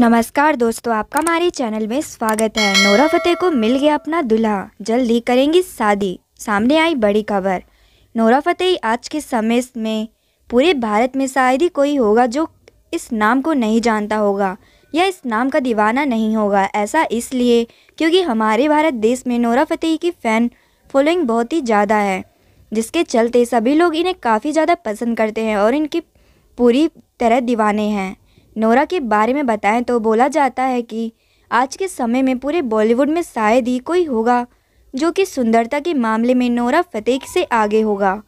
नमस्कार दोस्तों आपका हमारे चैनल में स्वागत है नोरा फतेह को मिल गया अपना दुल्हा जल्द ही करेंगी शादी सामने आई बड़ी खबर नोरा फतेह आज के समय में पूरे भारत में शायद ही कोई होगा जो इस नाम को नहीं जानता होगा या इस नाम का दीवाना नहीं होगा ऐसा इसलिए क्योंकि हमारे भारत देश में नोरा फतेह की फ़ैन फॉलोइंग बहुत ही ज़्यादा है जिसके चलते सभी लोग इन्हें काफ़ी ज़्यादा पसंद करते हैं और इनकी पूरी तरह दीवाने हैं नोरा के बारे में बताएं तो बोला जाता है कि आज के समय में पूरे बॉलीवुड में शायद ही कोई होगा जो कि सुंदरता के मामले में नोरा फतेह से आगे होगा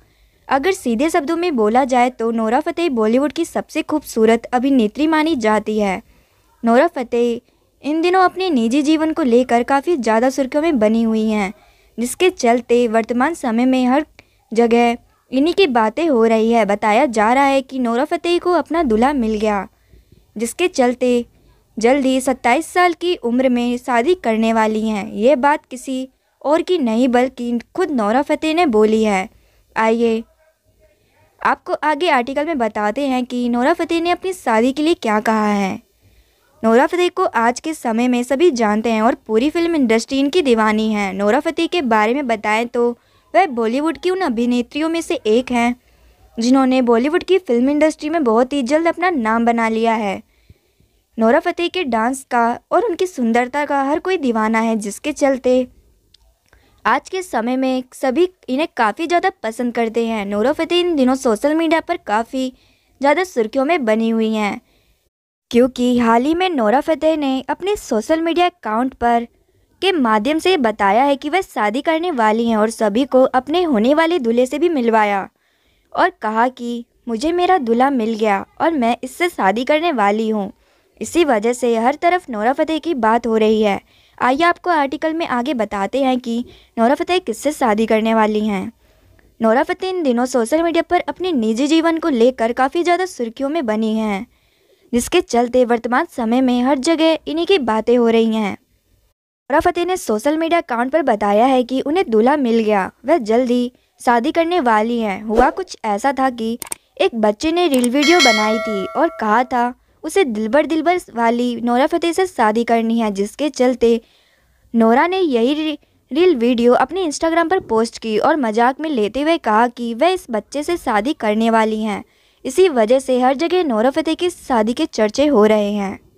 अगर सीधे शब्दों में बोला जाए तो नोरा फतेह बॉलीवुड की सबसे खूबसूरत अभिनेत्री मानी जाती है नोरा फतेह इन दिनों अपने निजी जीवन को लेकर काफ़ी ज़्यादा सुर्खियों में बनी हुई हैं जिसके चलते वर्तमान समय में हर जगह इन्हीं की बातें हो रही है बताया जा रहा है कि नोरा फतेह को अपना दुल्हा मिल गया जिसके चलते जल्द ही सत्ताईस साल की उम्र में शादी करने वाली हैं ये बात किसी और की नहीं बल्कि खुद नौरा फतेह ने बोली है आइए आपको आगे आर्टिकल में बताते हैं कि नौरा फतेह ने अपनी शादी के लिए क्या कहा है नौरा फतेह को आज के समय में सभी जानते हैं और पूरी फिल्म इंडस्ट्री इनकी दीवानी है नौरा फतेह के बारे में बताएं तो वह बॉलीवुड की उन अभिनेत्रियों में से एक हैं जिन्होंने बॉलीवुड की फिल्म इंडस्ट्री में बहुत ही जल्द अपना नाम बना लिया है नोरा फतेह के डांस का और उनकी सुंदरता का हर कोई दीवाना है जिसके चलते आज के समय में सभी इन्हें काफ़ी ज़्यादा पसंद करते हैं नोरा फतेह इन दिनों सोशल मीडिया पर काफ़ी ज़्यादा सुर्खियों में बनी हुई हैं क्योंकि हाल ही में नोरा फतेह ने अपने सोशल मीडिया अकाउंट पर के माध्यम से बताया है कि वह शादी करने वाली हैं और सभी को अपने होने वाले दूल्हे से भी मिलवाया और कहा कि मुझे मेरा दूल्हा मिल गया और मैं इससे शादी करने वाली हूँ इसी वजह से हर तरफ नोरा फतेह की बात हो रही है आइए आपको आर्टिकल में आगे बताते हैं कि नोरा फतेह किससे शादी करने वाली हैं नोरा फतेह इन दिनों सोशल मीडिया पर अपने निजी जीवन को लेकर काफ़ी ज़्यादा सुर्खियों में बनी हैं जिसके चलते वर्तमान समय में हर जगह इन्हीं की बातें हो रही हैं नोरा फतेह ने सोशल मीडिया अकाउंट पर बताया है कि उन्हें दूल्हा मिल गया वह जल्द ही शादी करने वाली हैं हुआ कुछ ऐसा था कि एक बच्चे ने रील वीडियो बनाई थी और कहा था उसे दिलबर दिलबर वाली नोरा फतेह से शादी करनी है जिसके चलते नोरा ने यही रील वीडियो अपने इंस्टाग्राम पर पोस्ट की और मजाक में लेते हुए कहा कि वह इस बच्चे से शादी करने वाली हैं इसी वजह से हर जगह नोरा फतेह की शादी के चर्चे हो रहे हैं